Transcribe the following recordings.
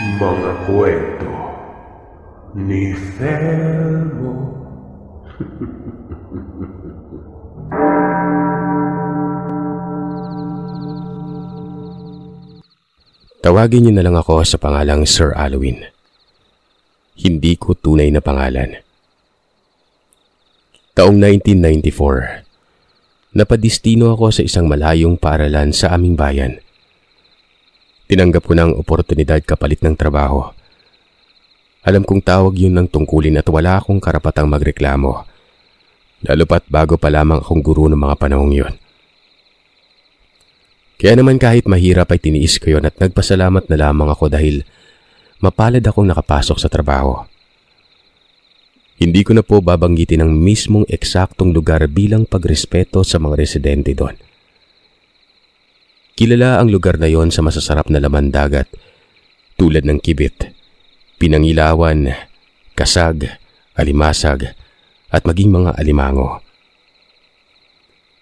mga kwento ni Thelmo. Tawagin niyo na lang ako sa pangalang Sir Alwin. Hindi ko tunay na pangalan. Taong 1994, napadistino ako sa isang malayong paaralan sa aming bayan – Tinanggap ko ng oportunidad kapalit ng trabaho. Alam kong tawag yun ng tungkulin at wala akong karapatang magreklamo. Lalo pat bago pa lamang akong guro ng mga panahong yun. Kaya naman kahit mahirap ay tiniis ko yun at nagpasalamat na lamang ako dahil mapalad akong nakapasok sa trabaho. Hindi ko na po babanggitin ang mismong eksaktong lugar bilang pagrespeto sa mga residente doon. Kilala ang lugar na yon sa masasarap na laman dagat, tulad ng kibit, pinangilawan, kasag, alimasag, at maging mga alimango.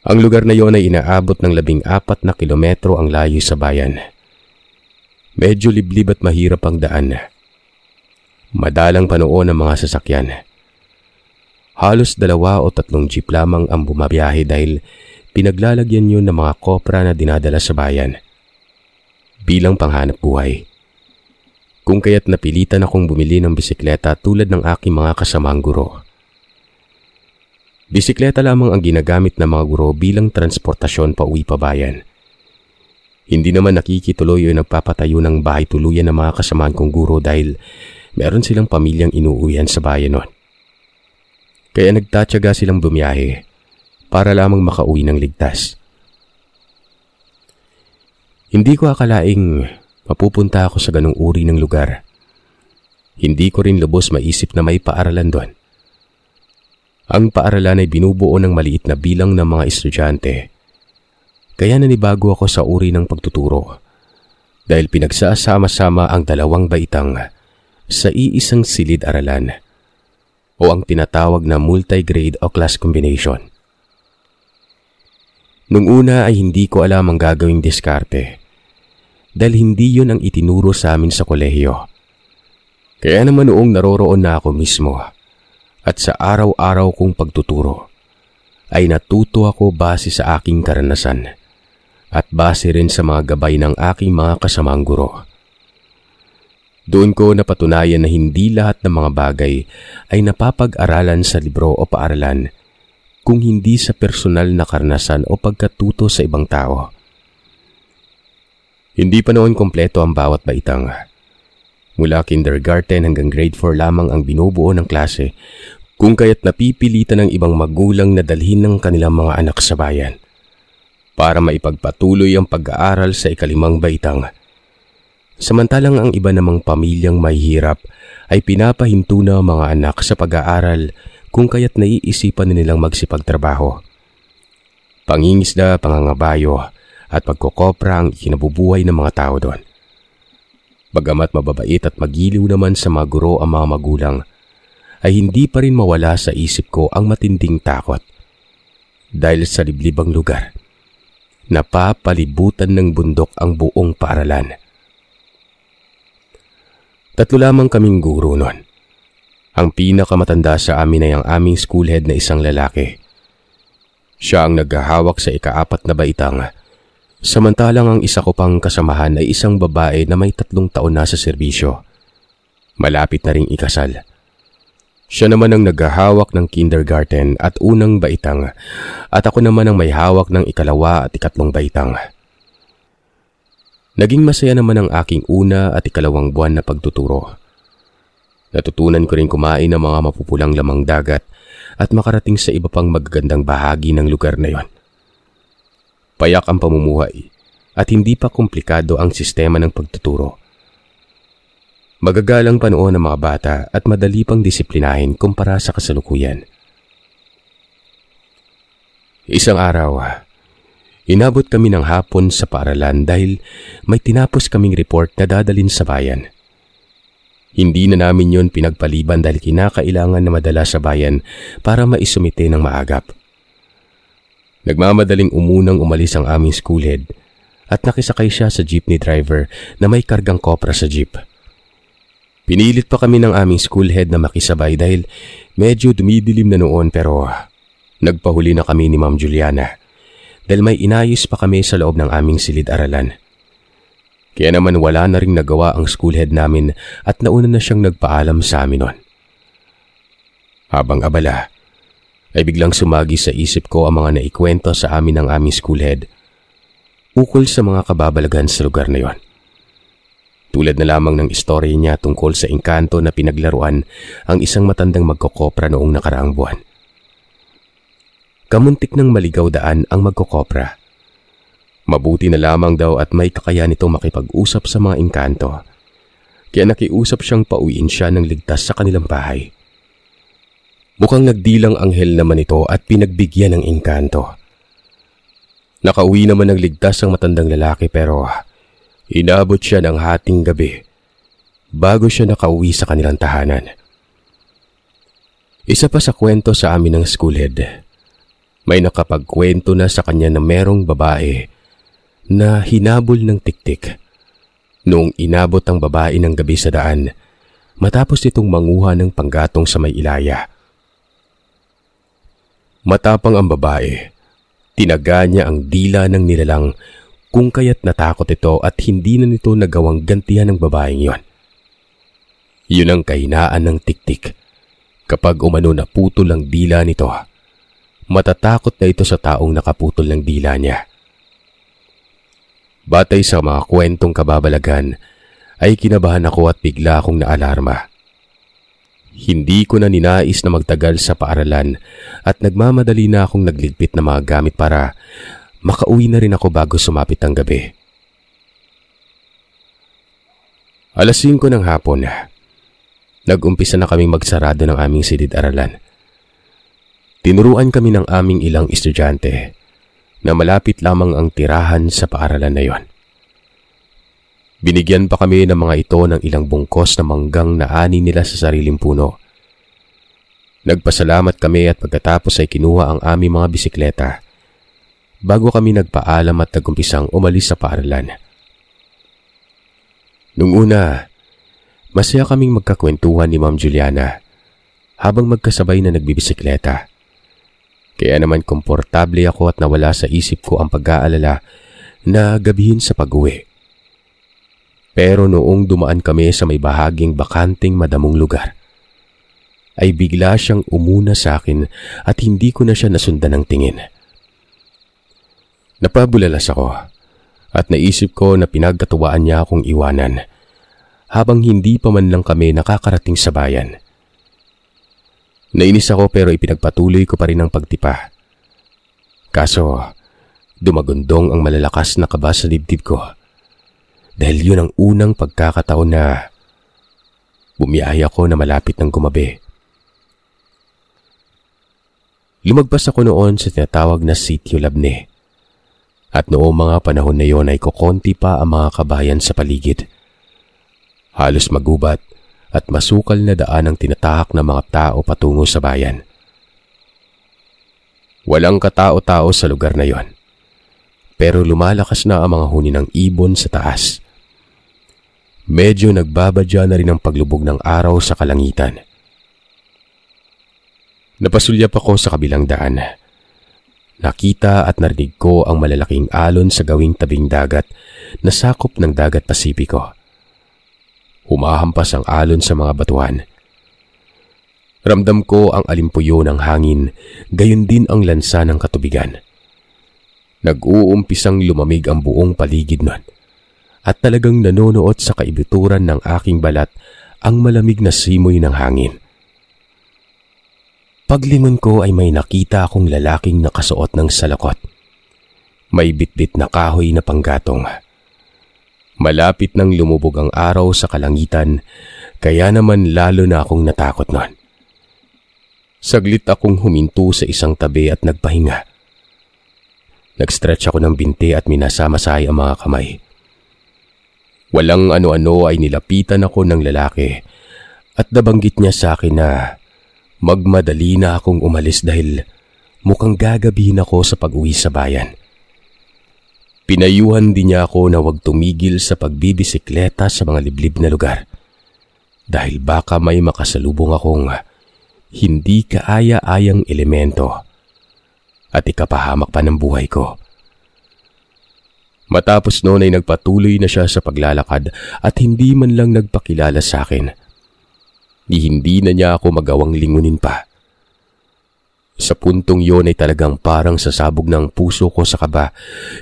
Ang lugar na yon ay inaabot ng labing apat na kilometro ang layo sa bayan. Medyo liblib at mahirap ang daan. Madalang panoon ang mga sasakyan. Halos dalawa o tatlong jeep lamang ang bumabiyahe dahil pinaglalagyan yun ng mga kopra na dinadala sa bayan bilang panghanap buhay. Kung kaya't napilitan akong bumili ng bisikleta tulad ng aking mga kasamang guro. Bisikleta lamang ang ginagamit ng mga guro bilang transportasyon pa uwi pabayan. Hindi naman nakikituloy o nagpapatayo ng bahay tuluyan ng mga kasamaan kong guro dahil meron silang pamilyang inuuwian sa bayan nun. Kaya nagtatyaga silang bumiyahe para lamang makauwi ng ligtas. Hindi ko akalaing mapupunta ako sa ganong uri ng lugar. Hindi ko rin lubos maisip na may paaralan doon. Ang paaralan ay binubuo ng maliit na bilang ng mga estudyante. Kaya nanibago ako sa uri ng pagtuturo dahil pinagsasama-sama ang dalawang baitang sa iisang silid-aralan o ang tinatawag na multi-grade o class combination. Nung una ay hindi ko alam ang gagawing diskarte dahil hindi yon ang itinuro sa amin sa kolehiyo. Kaya naman noong naroroon na ako mismo at sa araw-araw kong pagtuturo ay natuto ako base sa aking karanasan at base rin sa mga gabay ng aking mga kasamang guro. Doon ko napatunayan na hindi lahat ng mga bagay ay napapag-aralan sa libro o paaralan kung hindi sa personal na karanasan o pagkatuto sa ibang tao. Hindi pa noon kompleto ang bawat baitang. Mula kindergarten hanggang grade 4 lamang ang binubuo ng klase kung kaya't napipilitan ng ibang magulang na dalhin ng kanilang mga anak sa bayan para maipagpatuloy ang pag-aaral sa ikalimang baitang. Samantalang ang iba namang pamilyang may hirap ay pinapahinto na ang mga anak sa pag-aaral kung kaya't naiisipan na nilang magsipagtrabaho. Pangingisda, pangangabayo, at pagkokopra ang ikinabubuhay ng mga tao doon. Bagamat mababait at magiliw naman sa mga guro ang mga magulang, ay hindi pa rin mawala sa isip ko ang matinding takot. Dahil sa liblibang lugar, napapalibutan ng bundok ang buong paaralan. Tatlo lamang kaming guro noon. Ang pinakamatanda sa amin ay ang aming schoolhead na isang lalaki. Siya ang naghahawak sa ikaapat na baitang. Samantalang ang isa ko pang kasamahan ay isang babae na may tatlong taon na sa serbisyo. Malapit na ring ikasal. Siya naman ang naghahawak ng kindergarten at unang baitang at ako naman ang may hawak ng ikalawa at ikatlong baitang. Naging masaya naman ang aking una at ikalawang buwan na pagtuturo. Natutunan ko rin kumain ng mga mapupulang lamang dagat at makarating sa iba pang magagandang bahagi ng lugar na yon. Payak ang pamumuhay at hindi pa komplikado ang sistema ng pagtuturo. Magagalang panoon noon ang mga bata at madali pang disiplinahin kumpara sa kasalukuyan. Isang araw, inabot kami ng hapon sa paralan dahil may tinapos kaming report na dadalin sa bayan – hindi na namin yon pinagpaliban dahil kinakailangan na madala sa bayan para maisumite ng maagap. Nagmamadaling umunang umalis ang aming schoolhead at nakisakay siya sa jeepney driver na may kargang kopra sa jeep. Pinilit pa kami ng aming schoolhead na makisabay dahil medyo dumidilim na noon pero nagpahuli na kami ni Ma'am Juliana dahil may inayos pa kami sa loob ng aming silid-aralan. Kaya naman wala na rin nagawa ang schoolhead namin at nauna na siyang nagpaalam sa amin nun. Habang abala, ay biglang sumagi sa isip ko ang mga naikwento sa amin ng aming schoolhead ukol sa mga kababalagan sa lugar na yon. Tulad na lamang ng istorya niya tungkol sa engkanto na pinaglaruan ang isang matandang magkokopra noong nakaraang buwan. Kamuntik ng maligaw daan ang magkokopra Mabuti na lamang daw at may kakaya nito makipag-usap sa mga engkanto. Kaya nakiusap siyang pauwiin siya ng ligtas sa kanilang bahay. Mukhang nagdilang anghel naman ito at pinagbigyan ng engkanto. Nakauwi naman ng ligtas ang matandang lalaki pero inabot siya ng hating gabi bago siya nakauwi sa kanilang tahanan. Isa pa sa kwento sa amin ng schoolhead, may nakapagkwento na sa kanya na merong babae na hinabol ng tiktik. Noong inabot ang babae ng gabi sa daan, matapos itong manguha ng panggatong sa may ilaya. Matapang ang babae, tinaga niya ang dila ng nilalang kung kaya't natakot ito at hindi na nito nagawang gantihan ng babaeng yon. Yun ang kahinaan ng tiktik. Kapag umano na putol ang dila nito, matatakot na ito sa taong nakaputol ng dila niya. Batay sa mga kwentong kababalagan, ay kinabahan ako at bigla akong naalarma. Hindi ko na ninais na magtagal sa paaralan at nagmamadali na akong nagligpit ng mga gamit para makauwi na rin ako bago sumapit ang gabi. Alas 5 ng hapon, nag-umpisa na kaming magsarado ng aming silid-aralan. Tinuruan kami ng aming ilang estudyante na malapit lamang ang tirahan sa paaralan na yon. Binigyan pa kami ng mga ito ng ilang bungkos na manggang na ani nila sa sariling puno. Nagpasalamat kami at pagkatapos ay kinuha ang aming mga bisikleta bago kami nagpaalam at nagumpisang umalis sa paaralan. Nung una, masaya kaming magkakwentuhan ni Ma'am Juliana habang magkasabay na nagbibisikleta. Kaya naman komportable ako at nawala sa isip ko ang pag-aalala na gabihin sa pag-uwi. Pero noong dumaan kami sa may bahaging bakanting madamong lugar, ay bigla siyang umuna sa akin at hindi ko na siya nasundan ng tingin. Napabulalas ako at naisip ko na pinagkatuwaan niya akong iwanan habang hindi pa man lang kami nakakarating sa bayan. Nainis ako pero ipinagpatuloy ko pa rin ang pagtipa. Kaso, dumagundong ang malalakas na kaba sa dibdib ko. Dahil yun ang unang pagkakataon na bumiyahe ako na malapit ng gumabi. Lumagpas ako noon sa tinatawag na Sitio Labne. At noong mga panahon na yon ay kukonti pa ang mga kabayan sa paligid. Halos magubat at masukal na daan ang tinatahak ng mga tao patungo sa bayan. Walang katao-tao sa lugar na yon. Pero lumalakas na ang mga huni ng ibon sa taas. Medyo nagbabadya na rin ang paglubog ng araw sa kalangitan. Napasulyap ako sa kabilang daan. Nakita at narinig ko ang malalaking alon sa gawing tabing dagat na sakop ng dagat Pasipiko. Humahampas ang alon sa mga batuhan. Ramdam ko ang alimpuyo ng hangin, gayon din ang lansa ng katubigan. Nag-uumpisang lumamig ang buong paligid nun at talagang nanonood sa kaibuturan ng aking balat ang malamig na simoy ng hangin. Paglingon ko ay may nakita akong lalaking nakasuot ng salakot. May bitbit na kahoy na panggatong. Malapit nang lumubog ang araw sa kalangitan, kaya naman lalo na akong natakot noon. Saglit akong huminto sa isang tabi at nagpahinga. Nag-stretch ako ng binti at minasamasahay ang mga kamay. Walang ano-ano ay nilapitan ako ng lalaki at dabanggit niya sa akin na magmadali na akong umalis dahil mukhang gagabihin ako sa pag-uwi sa bayan. Pinayuhan din niya ako na huwag tumigil sa pagbibisikleta sa mga liblib na lugar. Dahil baka may makasalubong akong hindi kaaya-ayang elemento at ikapahamak pa ng buhay ko. Matapos noon ay nagpatuloy na siya sa paglalakad at hindi man lang nagpakilala sa akin. Ni hindi na niya ako magawang lingunin pa. Sa puntong yon ay talagang parang sasabog ng puso ko sa kaba,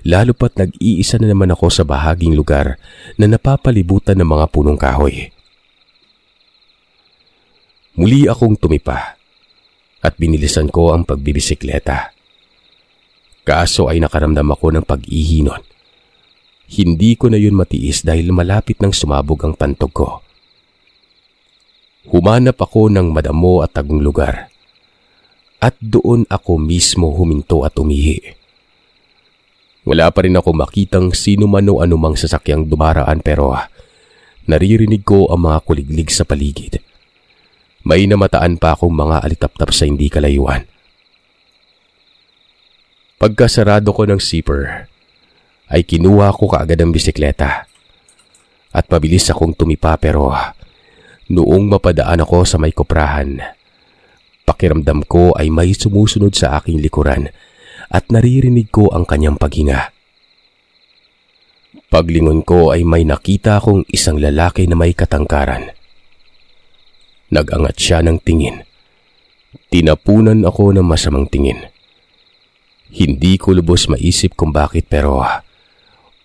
lalo pat nag-iisa na naman ako sa bahaging lugar na napapalibutan ng mga punong kahoy. Muli akong tumipa at binilisan ko ang pagbibisikleta. Kaso ay nakaramdam ako ng pag-ihi nun. Hindi ko na yun matiis dahil malapit nang sumabog ang pantog ko. Humanap ako ng madamo at tagong lugar at doon ako mismo huminto at umihi. Wala pa rin ako makitang sino man o anumang sasakyang dumaraan pero ah, naririnig ko ang mga kuliglig sa paligid. May namataan pa akong mga alitaptap sa hindi kalayuan. Pagkasarado ko ng zipper, ay kinuha ko kaagad ang bisikleta. At mabilis akong tumipa pero ah, noong mapadaan ako sa may kuprahan, Pakiramdam ko ay may sumusunod sa aking likuran at naririnig ko ang kanyang paghinga. Paglingon ko ay may nakita akong isang lalaki na may katangkaran. Nagangat siya ng tingin. Tinapunan ako ng masamang tingin. Hindi ko lubos maisip kung bakit pero ah,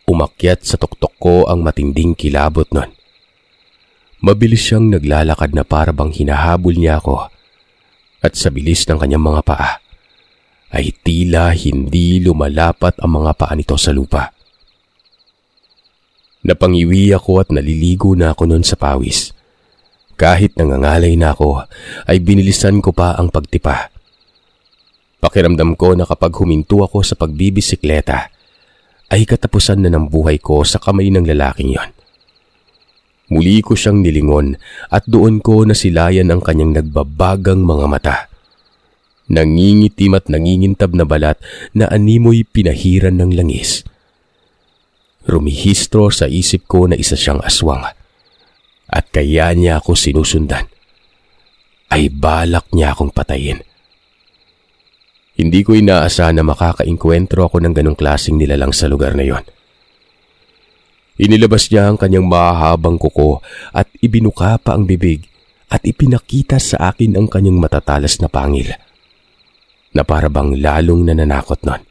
umakyat sa tuktok ko ang matinding kilabot nun. Mabilis siyang naglalakad na para bang hinahabol niya ako at sa bilis ng kanyang mga paa ay tila hindi lumalapat ang mga paa nito sa lupa. Napangiwi ako at naliligo na ako noon sa pawis. Kahit nangangalay na ako, ay binilisan ko pa ang pagtipa. Pakiramdam ko na kapag huminto ako sa pagbibisikleta, ay katapusan na ng buhay ko sa kamay ng lalaking yon. Muli ko siyang nilingon at doon ko nasilayan ang kanyang nagbabagang mga mata. Nangingitim at nangingintab na balat na animoy pinahiran ng langis. Rumihistro sa isip ko na isa siyang aswang at kaya niya ako sinusundan. Ay balak niya akong patayin. Hindi ko inaasahan na makakainkwentro ako ng ganong klasing nilalang sa lugar na yon. Inilabas niya ang kanyang mahahabang kuko at ibinuka pa ang bibig at ipinakita sa akin ang kanyang matatalas na pangil na parabang lalong nananakot nun.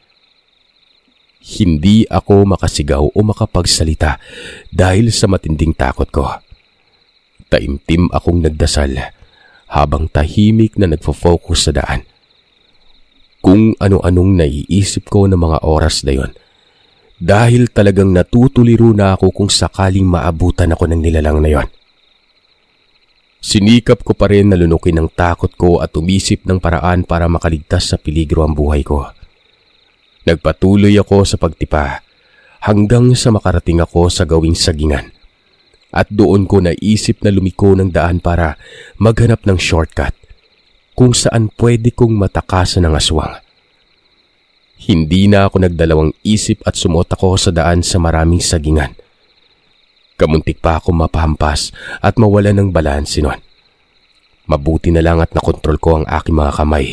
Hindi ako makasigaw o makapagsalita dahil sa matinding takot ko. Taimtim akong nagdasal habang tahimik na nagfo-focus sa daan. Kung ano-anong naiisip ko ng mga oras na yon – dahil talagang natutuliro na ako kung sakaling maabutan ako ng nilalang na yon. Sinikap ko pa rin na lunukin ang takot ko at umisip ng paraan para makaligtas sa piligro ang buhay ko. Nagpatuloy ako sa pagtipa hanggang sa makarating ako sa gawing sagingan. At doon ko naisip na lumiko ng daan para maghanap ng shortcut kung saan pwede kong matakasan ang aswang. Hindi na ako nagdalawang isip at sumot ako sa daan sa maraming sagingan. Kamuntik pa ako mapahampas at mawala ng balansi noon. Mabuti na lang at nakontrol ko ang aking mga kamay.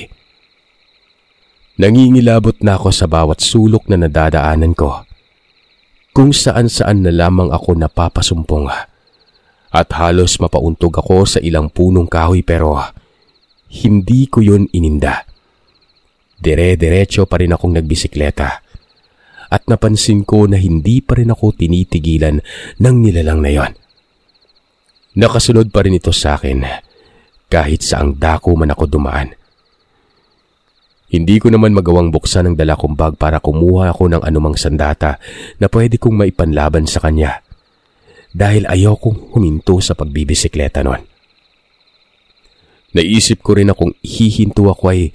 Nangingilabot na ako sa bawat sulok na nadadaanan ko. Kung saan-saan na lamang ako napapasumpong. At halos mapauntog ako sa ilang punong kahoy pero hindi ko yun ininda. Dire-diretso pa rin akong nagbisikleta. At napansin ko na hindi pa rin ako tinitigilan ng nilalang na yon. Nakasunod pa rin ito sa akin kahit sa ang dako man ako dumaan. Hindi ko naman magawang buksan ang dala kong bag para kumuha ako ng anumang sandata na pwede kong maipanlaban sa kanya dahil ayokong huminto sa pagbibisikleta noon. Naisip ko rin akong ihihinto ako ay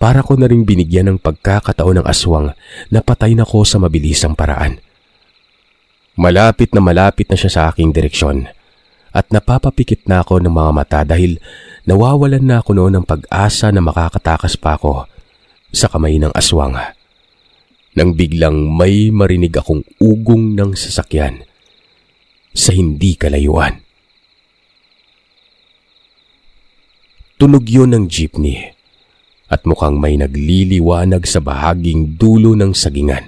para ko na rin binigyan ng pagkakataon ng aswang na patay na ko sa mabilisang paraan. Malapit na malapit na siya sa aking direksyon at napapapikit na ako ng mga mata dahil nawawalan na ako noon ng pag-asa na makakatakas pa ako sa kamay ng aswang. Nang biglang may marinig akong ugong ng sasakyan sa hindi kalayuan. Tunog yon ng jeepney at mukhang may nagliliwanag sa bahaging dulo ng sagingan.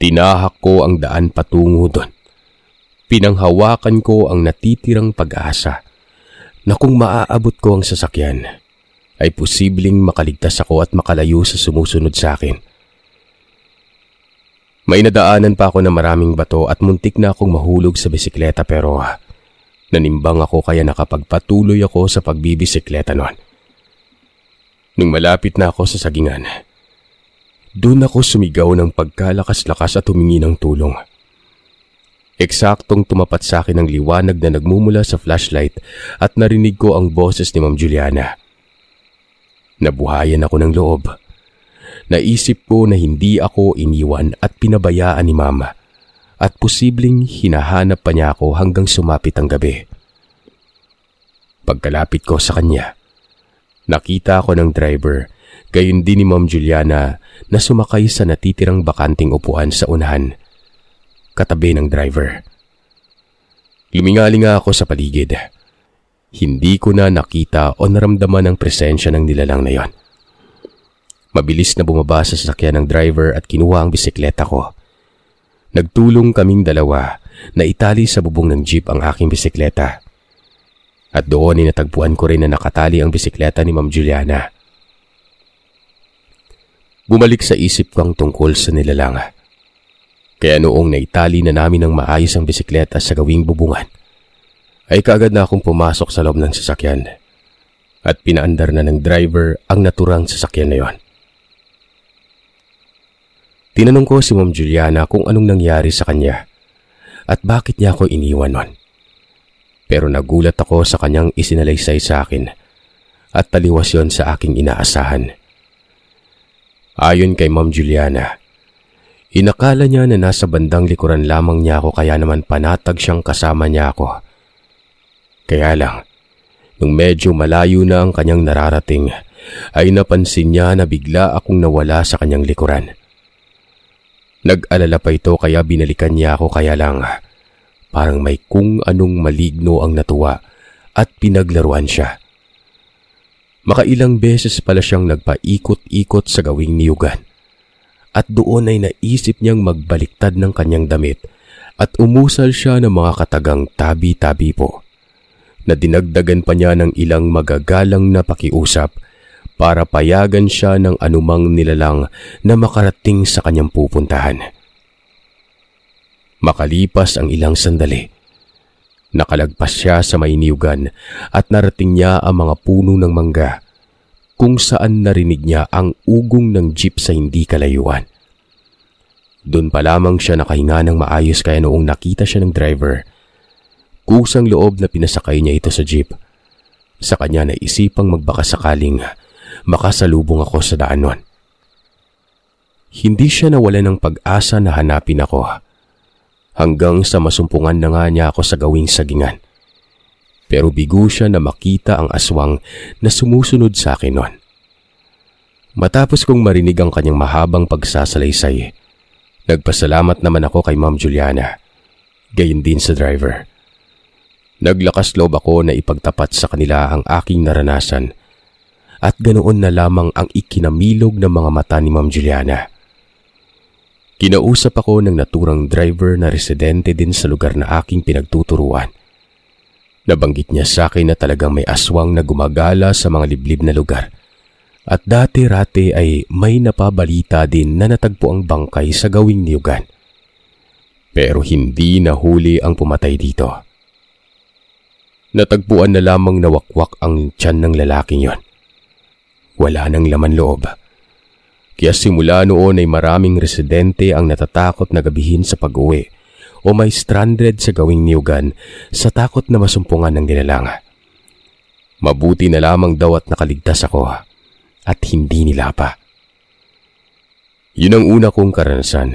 Tinahak ko ang daan patungo doon. Pinanghawakan ko ang natitirang pag-asa na kung maaabot ko ang sasakyan, ay posibleng makaligtas ako at makalayo sa sumusunod sa akin. May nadaanan pa ako ng maraming bato at muntik na akong mahulog sa bisikleta pero nanimbang ako kaya nakapagpatuloy ako sa pagbibisikleta noon. Nung malapit na ako sa sagingan, doon ako sumigaw ng pagkalakas-lakas at humingi ng tulong. Eksaktong tumapat sa akin ang liwanag na nagmumula sa flashlight at narinig ko ang boses ni Ma'am Juliana. Nabuhayan ako ng loob. Naisip ko na hindi ako iniwan at pinabayaan ni Mama at posibleng hinahanap pa niya ako hanggang sumapit ang gabi. Pagkalapit ko sa kanya, Nakita ako ng driver, gayon din ni Ma'am Juliana na sumakay sa natitirang bakanting upuan sa unahan. Katabi ng driver. Lumingaling nga ako sa paligid. Hindi ko na nakita o naramdaman ang presensya ng nilalang na yon. Mabilis na bumaba sa sasakyan ng driver at kinuha ang bisikleta ko. Nagtulong kaming dalawa na itali sa bubong ng jeep ang aking bisikleta at doon ay natagpuan ko rin na nakatali ang bisikleta ni Ma'am Juliana. Bumalik sa isip ko ang tungkol sa nilalanga. Kaya noong naitali na namin ng maayos ang bisikleta sa gawing bubungan, ay kaagad na akong pumasok sa loob ng sasakyan at pinaandar na ng driver ang naturang sasakyan na yon. Tinanong ko si Ma'am Juliana kung anong nangyari sa kanya at bakit niya ako iniwan nun. Pero nagulat ako sa kanyang isinalaysay sa akin at taliwas yon sa aking inaasahan. Ayon kay Ma'am Juliana, inakala niya na nasa bandang likuran lamang niya ako kaya naman panatag siyang kasama niya ako. Kaya lang, nung medyo malayo na ang kanyang nararating, ay napansin niya na bigla akong nawala sa kanyang likuran. Nag-alala pa ito kaya binalikan niya ako kaya lang Parang may kung anong maligno ang natuwa at pinaglaruan siya. Makailang beses pala siyang nagpaikot-ikot sa gawing niyugan. At doon ay naisip niyang magbaliktad ng kanyang damit at umusal siya ng mga katagang tabi-tabi po na dinagdagan pa niya ng ilang magagalang na pakiusap para payagan siya ng anumang nilalang na makarating sa kanyang pupuntahan. Makalipas ang ilang sandali, nakalagpas siya sa mainiyugan at narating niya ang mga puno ng mangga kung saan narinig niya ang ugong ng jeep sa hindi kalayuan. Doon pa lamang siya nakahinga ng maayos kaya noong nakita siya ng driver. Kusang loob na pinasakay niya ito sa jeep. Sa kanya naisipang magbaka sakaling makasalubong ako sa daan nun. Hindi siya nawala ng pag-asa na hanapin ako hanggang sa masumpungan na nga niya ako sa gawing sagingan. Pero bigo siya na makita ang aswang na sumusunod sa akin noon. Matapos kong marinig ang kanyang mahabang pagsasalaysay, nagpasalamat naman ako kay Ma'am Juliana, gayon din sa driver. Naglakas loob ako na ipagtapat sa kanila ang aking naranasan at ganoon na lamang ang ikinamilog ng mga mata ni Ma'am Juliana. Kinausap ako ng naturang driver na residente din sa lugar na aking pinagtuturuan. Nabanggit niya sa akin na talagang may aswang na gumagala sa mga liblib na lugar. At dati-rate ay may napabalita din na natagpo ang bangkay sa gawing niyugan. Pero hindi nahuli ang pumatay dito. Natagpuan na lamang nawakwak ang tiyan ng lalaking yon. Wala nang laman loob. Kaya simula noon ay maraming residente ang natatakot na gabihin sa pag-uwi o may stranded sa gawing niugan sa takot na masumpungan ng nilalang. Mabuti na lamang daw at nakaligtas ako at hindi nila pa. Yun ang una kong karanasan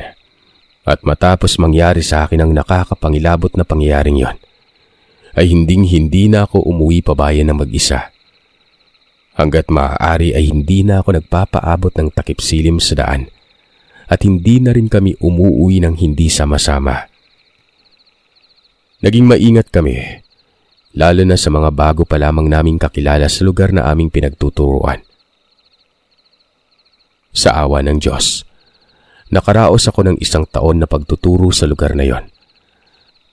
at matapos mangyari sa akin ang nakakapangilabot na pangyayaring yon ay hinding hindi na ako umuwi pa bayan ng mag-isa Hanggat maaari ay hindi na ako nagpapaabot ng takip silim sa daan at hindi na rin kami umuwi ng hindi sama-sama. Naging maingat kami, lalo na sa mga bago pa lamang naming kakilala sa lugar na aming pinagtuturuan. Sa awa ng Diyos, nakaraos ako ng isang taon na pagtuturo sa lugar na yon.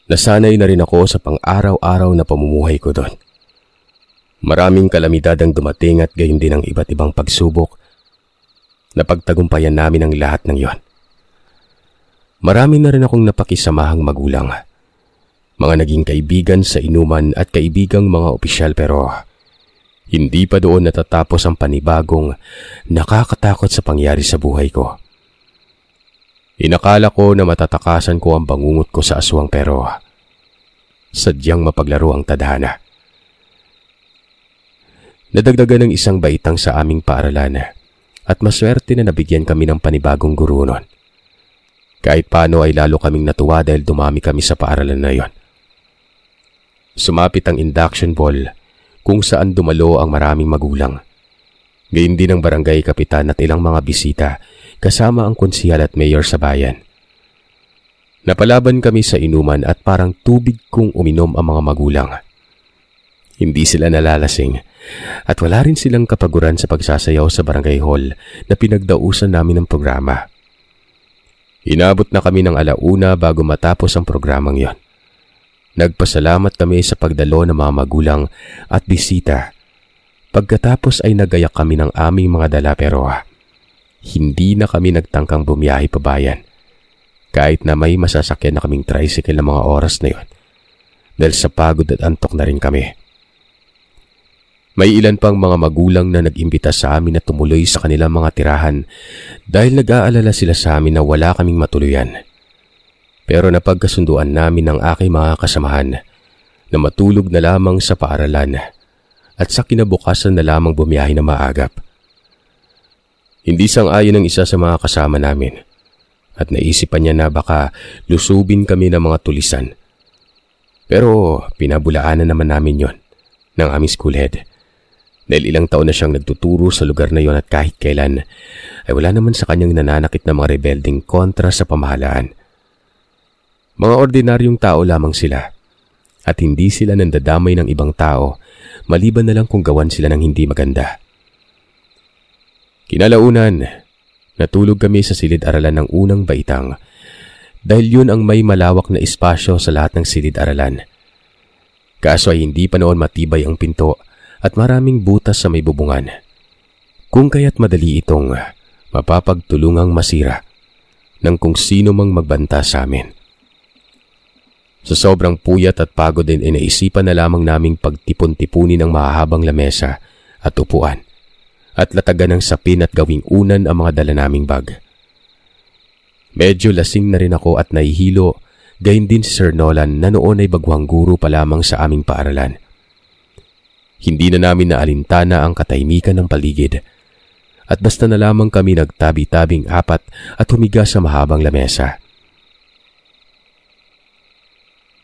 Nasanay na rin ako sa pang-araw-araw na pamumuhay ko doon. Maraming kalamidad ang dumating at gayon din ang iba't ibang pagsubok. na pagtagumpayan namin ang lahat ng yon. Marami na rin akong napakisamahang magulang. Mga naging kaibigan sa inuman at kaibigang mga opisyal pero hindi pa doon natatapos ang panibagong nakakatakot sa pangyari sa buhay ko. Inakala ko na matatakasan ko ang bangungot ko sa aswang pero sadyang mapaglaro ang tadhana. Nadagdagan ng isang baitang sa aming paaralan at maswerte na nabigyan kami ng panibagong guru nun. Kahit paano ay lalo kaming natuwa dahil dumami kami sa paaralan na yon. Sumapit ang induction ball kung saan dumalo ang maraming magulang. Gayun din ang barangay kapitan at ilang mga bisita kasama ang konsihal at mayor sa bayan. Napalaban kami sa inuman at parang tubig kung uminom ang mga magulang. Hindi sila nalalasing. At wala rin silang kapaguran sa pagsasayaw sa barangay hall na pinagdausan namin ng programa. Inabot na kami ng alauna bago matapos ang programang yon. Nagpasalamat kami sa pagdalo ng mga magulang at bisita. Pagkatapos ay nagayak kami ng aming mga dalaperoa. Hindi na kami nagtangkang bumiyahe bayan. Kahit na may masasakyan na kaming tricycle ng mga oras na yon. Dahil sa pagod at antok na rin kami. May ilan pang mga magulang na nag-imbita sa amin na tumuloy sa kanilang mga tirahan dahil nag-aalala sila sa amin na wala kaming matuluyan. Pero napagkasunduan namin ang aking mga kasamahan na matulog na lamang sa paaralan at sa kinabukasan na lamang bumiyahin na maagap. Hindi sang-ayon ng isa sa mga kasama namin at naisipan niya na baka lusubin kami ng mga tulisan. Pero pinabulaanan naman namin yon ng aming school head. Dahil ilang taon na siyang nagtuturo sa lugar na yon at kahit kailan ay wala naman sa kanyang nananakit na mga rebelding kontra sa pamahalaan. Mga ordinaryong tao lamang sila at hindi sila nandadamay ng ibang tao maliban na lang kung gawan sila ng hindi maganda. Kinalaunan, natulog kami sa silid-aralan ng unang baitang dahil yun ang may malawak na espasyo sa lahat ng silid-aralan. Kaso ay hindi pa noon matibay ang pinto at maraming butas sa may bubungan. Kung kaya't madali itong mapapagtulungang masira ng kung sino mang magbanta sa amin. Sa sobrang puyat at pagod din inaisipan eh, na lamang naming pagtipon-tipunin ang mahahabang lamesa at upuan at latagan ng sapin at gawing unan ang mga dala naming bag. Medyo lasing na rin ako at nahihilo gayon din si Sir Nolan na noon ay bagwang guro pa lamang sa aming paaralan hindi na namin naalintana ang katahimikan ng paligid. At basta na lamang kami nagtabi-tabing apat at humiga sa mahabang lamesa.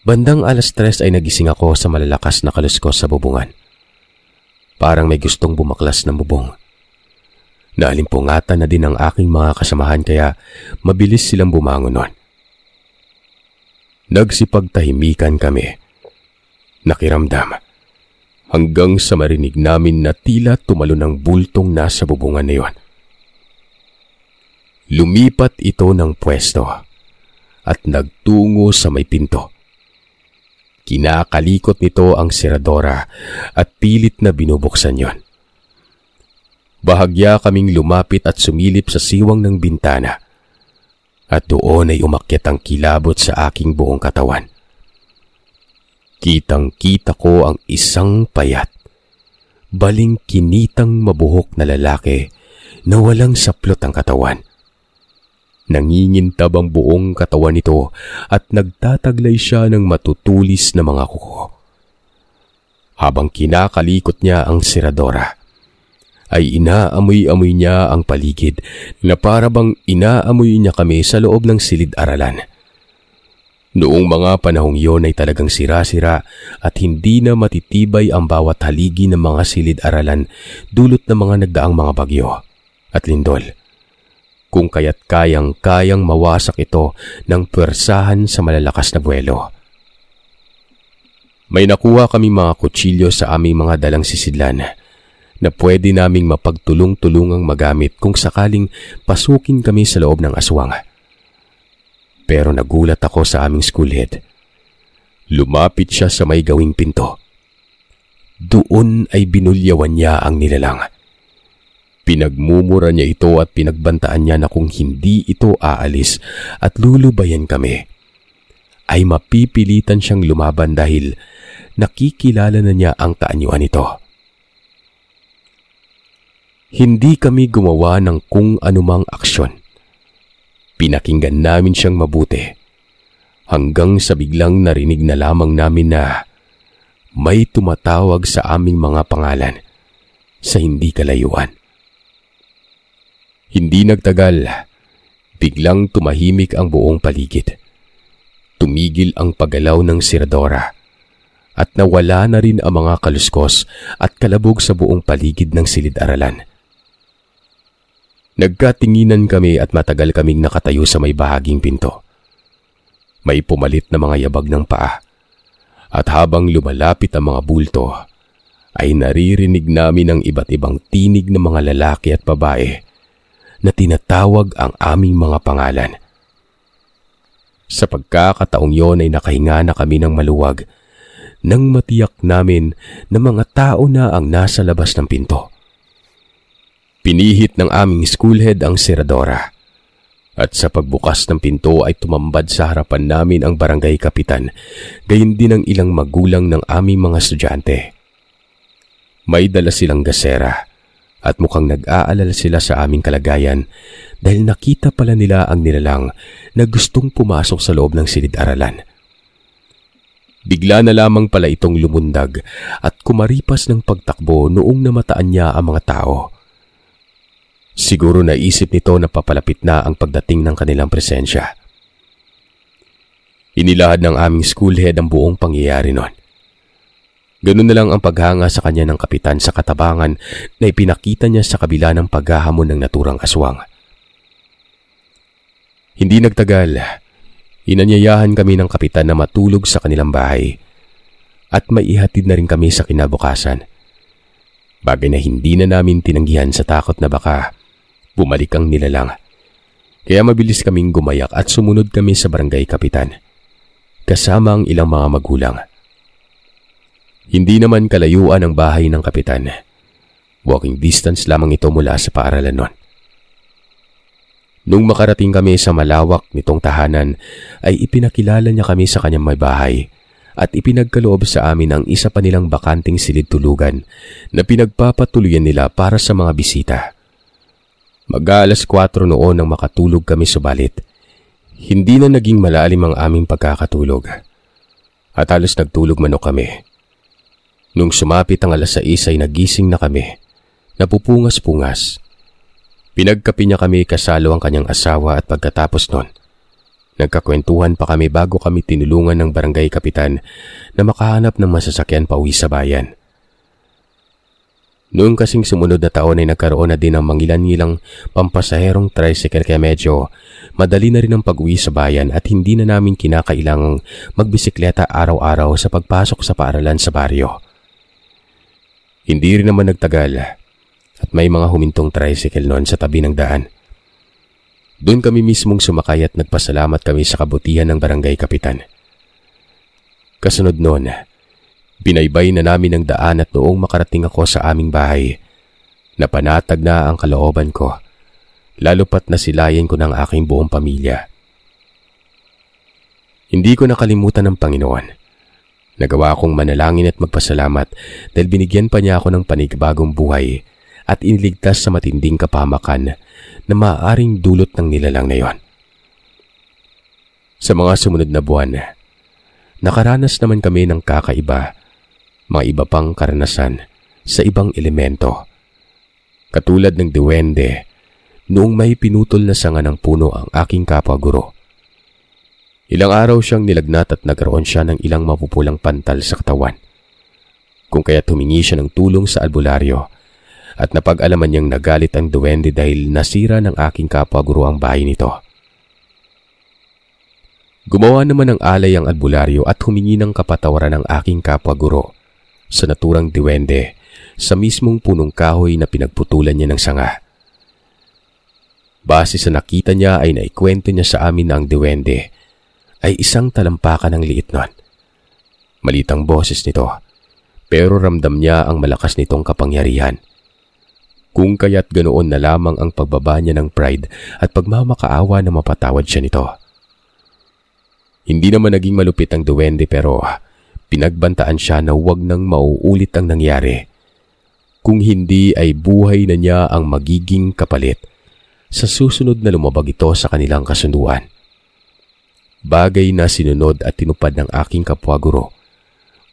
Bandang alas tres ay nagising ako sa malalakas na kaluskos sa bubungan. Parang may gustong bumaklas ng bubong. Naalimpungatan na din ang aking mga kasamahan kaya mabilis silang bumangon nun. Nagsipagtahimikan kami. Nakiramdam hanggang sa marinig namin na tila tumalo ng bultong nasa bubungan na yun. Lumipat ito ng pwesto at nagtungo sa may pinto. Kinakalikot nito ang seradora at pilit na binubuksan yon. Bahagya kaming lumapit at sumilip sa siwang ng bintana at doon ay umakyat ang kilabot sa aking buong katawan. Kitang-kita ko ang isang payat, baling kinitang mabuhok na lalaki na walang saplot ang katawan. Nangingintab ang buong katawan nito at nagtataglay siya ng matutulis na mga kuko. Habang kinakalikot niya ang siradora, ay inaamoy-amoy niya ang paligid na parabang inaamoy niya kami sa loob ng silid-aralan. Noong mga panahong yon ay talagang sira-sira at hindi na matitibay ang bawat haligi ng mga silid-aralan dulot ng mga nagdaang mga bagyo at lindol. Kung kaya't kayang-kayang mawasak ito ng pwersahan sa malalakas na buwelo. May nakuha kami mga kutsilyo sa aming mga dalang sisidlan na pwede naming mapagtulong-tulungang magamit kung sakaling pasukin kami sa loob ng aswang. Pero nagulat ako sa aming schoolhead. Lumapit siya sa may gawing pinto. Doon ay binulyawan niya ang nilalang. Pinagmumura niya ito at pinagbantaan niya na kung hindi ito aalis at lulubayan kami, ay mapipilitan siyang lumaban dahil nakikilala na niya ang kaanyuan nito. Hindi kami gumawa ng kung anumang aksyon. Pinakinggan namin siyang mabuti hanggang sa biglang narinig na lamang namin na may tumatawag sa aming mga pangalan sa hindi kalayuan. Hindi nagtagal, biglang tumahimik ang buong paligid. Tumigil ang paggalaw ng siradora at nawala na rin ang mga kaluskos at kalabog sa buong paligid ng silid-aralan. Nagkatinginan kami at matagal kaming nakatayo sa may bahaging pinto. May pumalit na mga yabag ng paa. At habang lumalapit ang mga bulto, ay naririnig namin ang iba't ibang tinig ng mga lalaki at babae na tinatawag ang aming mga pangalan. Sa pagkakataong yon ay nakahinga na kami ng maluwag nang matiyak namin na mga tao na ang nasa labas ng pinto. Pinihit ng aming schoolhead ang seradora. At sa pagbukas ng pinto ay tumambad sa harapan namin ang barangay kapitan, gayon din ang ilang magulang ng aming mga estudyante. May dala silang gasera at mukhang nag-aalala sila sa aming kalagayan dahil nakita pala nila ang nilalang na gustong pumasok sa loob ng silid-aralan. Bigla na lamang pala itong lumundag at kumaripas ng pagtakbo noong namataan niya ang mga tao. Siguro naisip nito na papalapit na ang pagdating ng kanilang presensya. Inilahad ng aming schoolhead ang buong pangyayari nun. Ganun na lang ang paghanga sa kanya ng kapitan sa katabangan na ipinakita niya sa kabila ng paghahamon ng naturang aswang. Hindi nagtagal, inanyayahan kami ng kapitan na matulog sa kanilang bahay at maihatid na rin kami sa kinabukasan. Bagay na hindi na namin tinanggihan sa takot na baka Bumalik ang nilalang. Kaya mabilis kaming gumayak at sumunod kami sa barangay kapitan. Kasama ang ilang mga magulang. Hindi naman kalayuan ang bahay ng kapitan. Walking distance lamang ito mula sa paaralan nun. Nung makarating kami sa malawak nitong tahanan, ay ipinakilala niya kami sa kanyang may bahay at ipinagkaloob sa amin ang isa pa nilang bakanting silid tulugan na pinagpapatuloyan nila para sa mga bisita. Mag-aalas 4 noon nang makatulog kami subalit. Hindi na naging malalim ang aming pagkakatulog. At alas nagtulog mano kami. Nung sumapit ang alas 6 ay nagising na kami. Napupungas-pungas. Pinagkapi niya kami kasalo ang kanyang asawa at pagkatapos noon. nagkakwentuhan pa kami bago kami tinulungan ng barangay kapitan na makahanap ng masasakyan pauwi sa bayan. Noong kasing sumunod na taon ay nagkaroon na din ng mangilan-ngilang pampasaherong tricycle kaya medyo madali na rin ang pag-uwi sa bayan at hindi na namin kinakailangang magbisikleta araw-araw sa pagpasok sa paaralan sa baryo. Hindi rin naman nagtagal at may mga humintong tricycle noon sa tabi ng daan. Doon kami mismong sumakay at nagpasalamat kami sa kabutihan ng barangay kapitan. Kasunod noon, Binaybay na namin ang daan at noong makarating ako sa aming bahay, napanatag na ang kalooban ko, lalo pat nasilayan ko ng aking buong pamilya. Hindi ko nakalimutan ng Panginoon. Nagawa kong manalangin at magpasalamat dahil binigyan pa niya ako ng panigabagong buhay at iniligtas sa matinding kapamakan na maaaring dulot ng nilalang na yon. Sa mga sumunod na buwan, nakaranas naman kami ng kakaiba mga iba pang karanasan sa ibang elemento. Katulad ng duwende, noong may pinutol na sanga ng puno ang aking kapaguro. Ilang araw siyang nilagnat at nagkaroon siya ng ilang mapupulang pantal sa katawan. Kung kaya tumingi siya ng tulong sa albularyo at napag-alaman niyang nagalit ang duwende dahil nasira ng aking kapaguro ang bahay nito. Gumawa naman ng alay ang albularyo at humingi ng kapatawaran ng aking kapaguro. guro sa naturang diwende sa mismong punong kahoy na pinagputulan niya ng sanga. Base sa nakita niya ay naikwento niya sa amin na ang diwende ay isang talampakan ng liit nun. Malitang boses nito, pero ramdam niya ang malakas nitong kapangyarihan. Kung kaya't ganoon na lamang ang pagbaba niya ng pride at pagmamakaawa na mapatawad siya nito. Hindi naman naging malupit ang duwende pero pinagbantaan siya na huwag nang mauulit ang nangyari. Kung hindi ay buhay na niya ang magiging kapalit sa susunod na lumabag ito sa kanilang kasunduan. Bagay na sinunod at tinupad ng aking kapwa guro.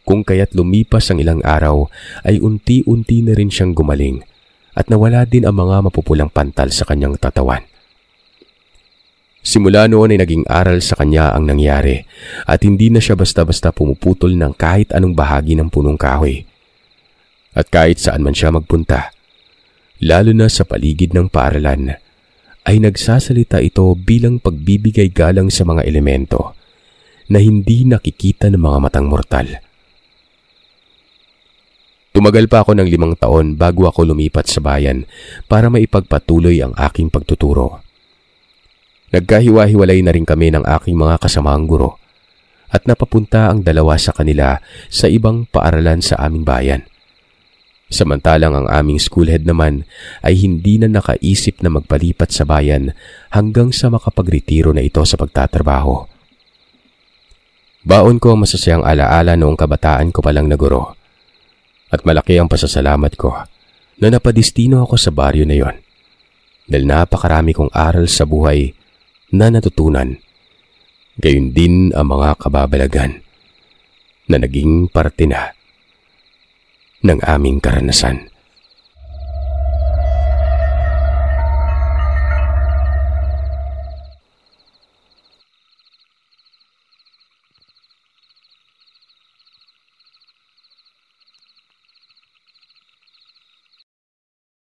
Kung kaya't lumipas ang ilang araw ay unti-unti na rin siyang gumaling at nawala din ang mga mapupulang pantal sa kanyang tatawan. Simula noon ay naging aral sa kanya ang nangyari at hindi na siya basta-basta pumuputol ng kahit anong bahagi ng punong kahoy. At kahit saan man siya magpunta, lalo na sa paligid ng paaralan, ay nagsasalita ito bilang pagbibigay galang sa mga elemento na hindi nakikita ng mga matang mortal. Tumagal pa ako ng limang taon bago ako lumipat sa bayan para maipagpatuloy ang aking pagtuturo. Nagkahiwa-hiwalay na rin kami ng aking mga kasamang guro at napapunta ang dalawa sa kanila sa ibang paaralan sa aming bayan. Samantalang ang aming schoolhead naman ay hindi na nakaisip na magpalipat sa bayan hanggang sa makapagretiro na ito sa pagtatrabaho. Baon ko ang masasayang alaala noong kabataan ko palang naguro. At malaki ang pasasalamat ko na napadistino ako sa baryo na yon. Dahil napakarami kong aral sa buhay na natutunan. Gayun din ang mga kababalagan na naging parte na ng aming karanasan.